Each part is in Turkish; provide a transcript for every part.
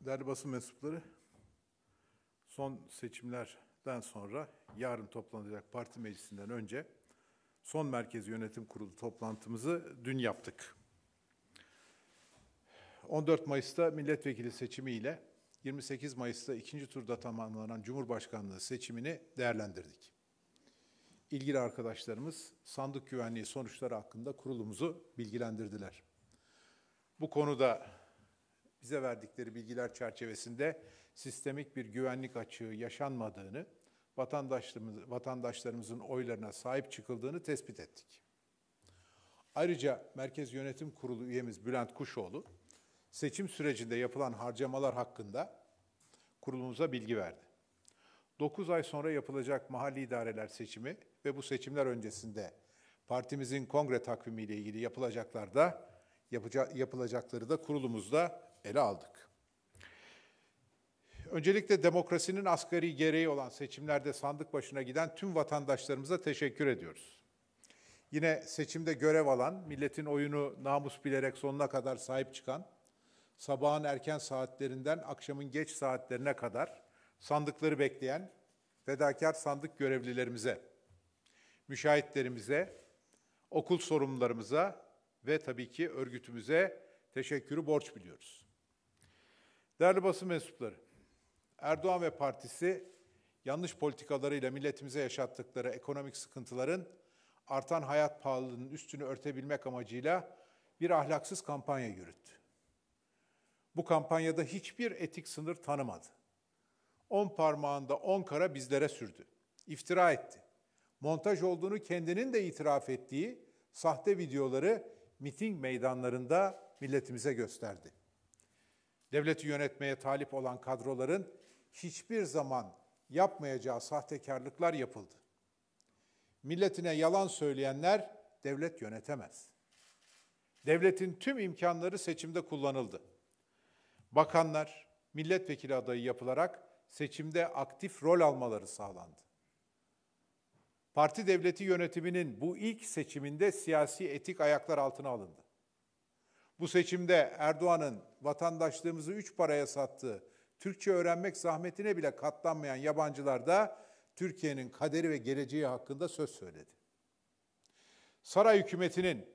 Değerli basın mensupları, son seçimlerden sonra yarın toplanacak parti meclisinden önce son merkez yönetim kurulu toplantımızı dün yaptık. 14 Mayıs'ta milletvekili seçimiyle 28 Mayıs'ta ikinci turda tamamlanan Cumhurbaşkanlığı seçimini değerlendirdik. İlgili arkadaşlarımız sandık güvenliği sonuçları hakkında kurulumuzu bilgilendirdiler. Bu konuda bize verdikleri bilgiler çerçevesinde sistemik bir güvenlik açığı yaşanmadığını, vatandaşlarımız, vatandaşlarımızın oylarına sahip çıkıldığını tespit ettik. Ayrıca Merkez Yönetim Kurulu üyemiz Bülent Kuşoğlu, seçim sürecinde yapılan harcamalar hakkında kurulumuza bilgi verdi. 9 ay sonra yapılacak mahalli idareler seçimi ve bu seçimler öncesinde partimizin kongre takvimiyle ilgili yapılacaklar da yapıca, yapılacakları da kurulumuzda ele aldık. Öncelikle demokrasinin asgari gereği olan seçimlerde sandık başına giden tüm vatandaşlarımıza teşekkür ediyoruz. Yine seçimde görev alan, milletin oyunu namus bilerek sonuna kadar sahip çıkan, sabahın erken saatlerinden akşamın geç saatlerine kadar sandıkları bekleyen fedakar sandık görevlilerimize, müşahitlerimize, okul sorumlularımıza ve tabii ki örgütümüze teşekkürü borç biliyoruz. Değerli basın mensupları, Erdoğan ve partisi yanlış politikalarıyla milletimize yaşattıkları ekonomik sıkıntıların artan hayat pahalılığının üstünü örtebilmek amacıyla bir ahlaksız kampanya yürüttü. Bu kampanyada hiçbir etik sınır tanımadı. On parmağında on kara bizlere sürdü. İftira etti. Montaj olduğunu kendinin de itiraf ettiği sahte videoları miting meydanlarında milletimize gösterdi. Devleti yönetmeye talip olan kadroların hiçbir zaman yapmayacağı sahtekarlıklar yapıldı. Milletine yalan söyleyenler devlet yönetemez. Devletin tüm imkanları seçimde kullanıldı. Bakanlar, milletvekili adayı yapılarak seçimde aktif rol almaları sağlandı. Parti devleti yönetiminin bu ilk seçiminde siyasi etik ayaklar altına alındı. Bu seçimde Erdoğan'ın vatandaşlığımızı üç paraya sattığı, Türkçe öğrenmek zahmetine bile katlanmayan yabancılar da Türkiye'nin kaderi ve geleceği hakkında söz söyledi. Saray hükümetinin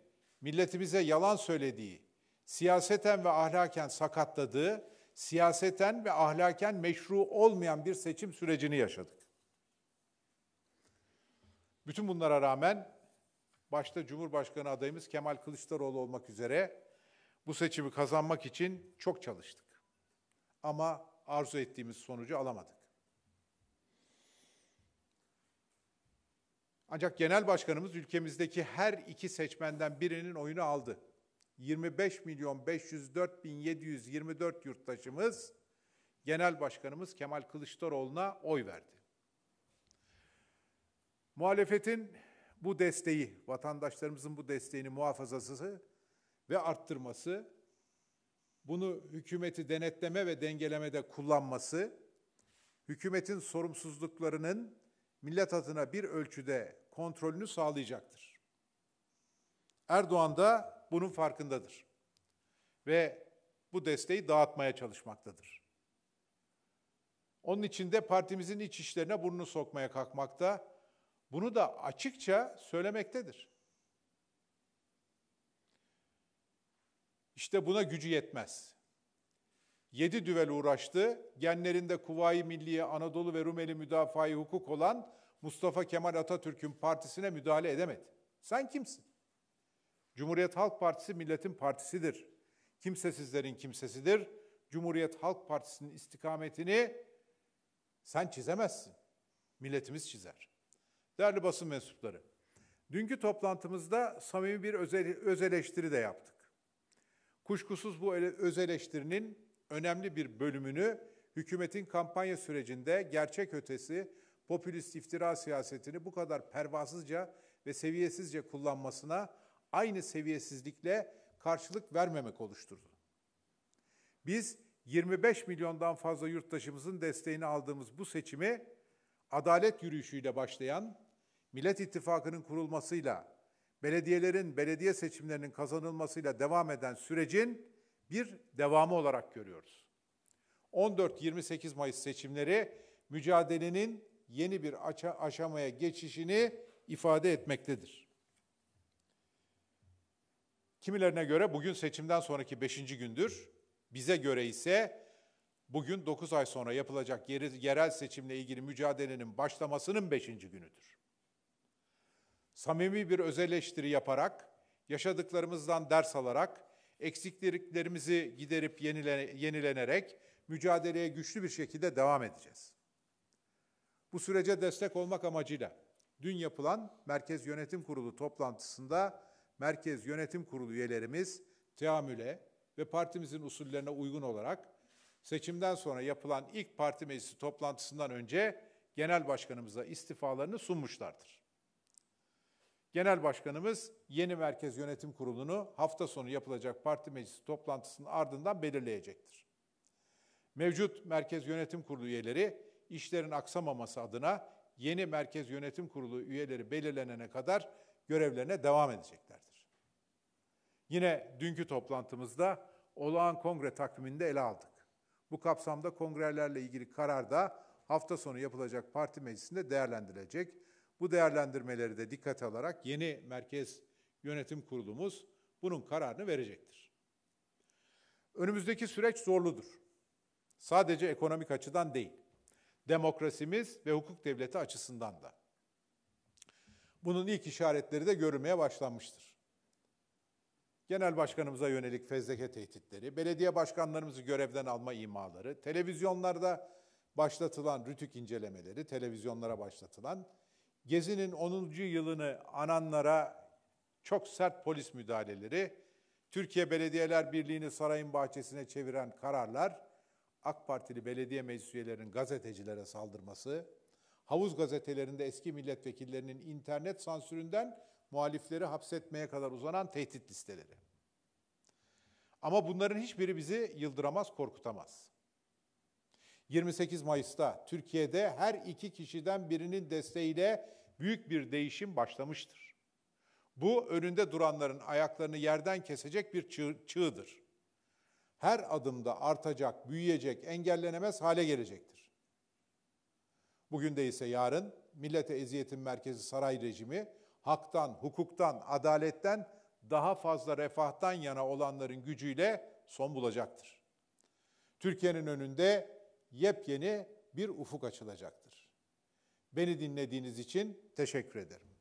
milletimize yalan söylediği, siyaseten ve ahlaken sakatladığı, siyaseten ve ahlaken meşru olmayan bir seçim sürecini yaşadık. Bütün bunlara rağmen başta Cumhurbaşkanı adayımız Kemal Kılıçdaroğlu olmak üzere bu seçimi kazanmak için çok çalıştık. Ama arzu ettiğimiz sonucu alamadık. Ancak genel başkanımız ülkemizdeki her iki seçmenden birinin oyunu aldı. 25 milyon 504 bin 724 yurttaşımız genel başkanımız Kemal Kılıçdaroğlu'na oy verdi. Muhalefetin bu desteği, vatandaşlarımızın bu desteğini muhafazası ve arttırması, bunu hükümeti denetleme ve dengelemede kullanması, hükümetin sorumsuzluklarının millet adına bir ölçüde kontrolünü sağlayacaktır. Erdoğan da bunun farkındadır ve bu desteği dağıtmaya çalışmaktadır. Onun için de partimizin iç işlerine burnunu sokmaya kalkmakta, bunu da açıkça söylemektedir. İşte buna gücü yetmez. Yedi düvel uğraştı. Genlerinde Kuvayi Milliye, Anadolu ve Rumeli müdafai hukuk olan Mustafa Kemal Atatürk'ün partisine müdahale edemedi. Sen kimsin? Cumhuriyet Halk Partisi milletin partisidir. Kimsesizlerin kimsesidir. Cumhuriyet Halk Partisi'nin istikametini sen çizemezsin. Milletimiz çizer. Değerli basın mensupları, dünkü toplantımızda samimi bir öz eleştiri de yaptık. Kuşkusuz bu öz eleştirinin önemli bir bölümünü hükümetin kampanya sürecinde gerçek ötesi popülist iftira siyasetini bu kadar pervasızca ve seviyesizce kullanmasına aynı seviyesizlikle karşılık vermemek oluşturdu. Biz 25 milyondan fazla yurttaşımızın desteğini aldığımız bu seçimi adalet yürüyüşüyle başlayan Millet İttifakı'nın kurulmasıyla belediyelerin belediye seçimlerinin kazanılmasıyla devam eden sürecin bir devamı olarak görüyoruz. 14-28 Mayıs seçimleri mücadelenin yeni bir aşamaya geçişini ifade etmektedir. Kimilerine göre bugün seçimden sonraki 5. gündür. Bize göre ise bugün 9 ay sonra yapılacak yerel seçimle ilgili mücadelenin başlamasının 5. günüdür samimi bir öz eleştiri yaparak, yaşadıklarımızdan ders alarak, eksikliklerimizi giderip yenilenerek mücadeleye güçlü bir şekilde devam edeceğiz. Bu sürece destek olmak amacıyla dün yapılan Merkez Yönetim Kurulu toplantısında Merkez Yönetim Kurulu üyelerimiz teamüle ve partimizin usullerine uygun olarak seçimden sonra yapılan ilk parti meclisi toplantısından önce genel başkanımıza istifalarını sunmuşlardır. Genel Başkanımız yeni Merkez Yönetim Kurulu'nu hafta sonu yapılacak parti meclisi toplantısının ardından belirleyecektir. Mevcut Merkez Yönetim Kurulu üyeleri işlerin aksamaması adına yeni Merkez Yönetim Kurulu üyeleri belirlenene kadar görevlerine devam edeceklerdir. Yine dünkü toplantımızda olağan kongre takviminde ele aldık. Bu kapsamda kongrelerle ilgili karar da hafta sonu yapılacak parti meclisinde değerlendirilecek. Bu değerlendirmeleri de dikkat alarak yeni merkez yönetim kurulumuz bunun kararını verecektir. Önümüzdeki süreç zorludur. Sadece ekonomik açıdan değil, demokrasimiz ve hukuk devleti açısından da. Bunun ilk işaretleri de görülmeye başlanmıştır. Genel başkanımıza yönelik fezleke tehditleri, belediye başkanlarımızı görevden alma imaları, televizyonlarda başlatılan rütük incelemeleri, televizyonlara başlatılan Gezi'nin 10. yılını ananlara çok sert polis müdahaleleri, Türkiye Belediyeler Birliği'ni sarayın bahçesine çeviren kararlar, AK Partili belediye meclis üyelerinin gazetecilere saldırması, havuz gazetelerinde eski milletvekillerinin internet sansüründen muhalifleri hapsetmeye kadar uzanan tehdit listeleri. Ama bunların hiçbiri bizi yıldıramaz, korkutamaz. 28 Mayıs'ta Türkiye'de her iki kişiden birinin desteğiyle büyük bir değişim başlamıştır. Bu önünde duranların ayaklarını yerden kesecek bir çığ, çığdır. Her adımda artacak, büyüyecek, engellenemez hale gelecektir. Bugün de ise yarın millete eziyetin merkezi saray rejimi haktan, hukuktan, adaletten daha fazla refahtan yana olanların gücüyle son bulacaktır. Türkiye'nin önünde yepyeni bir ufuk açılacaktır. Beni dinlediğiniz için teşekkür ederim.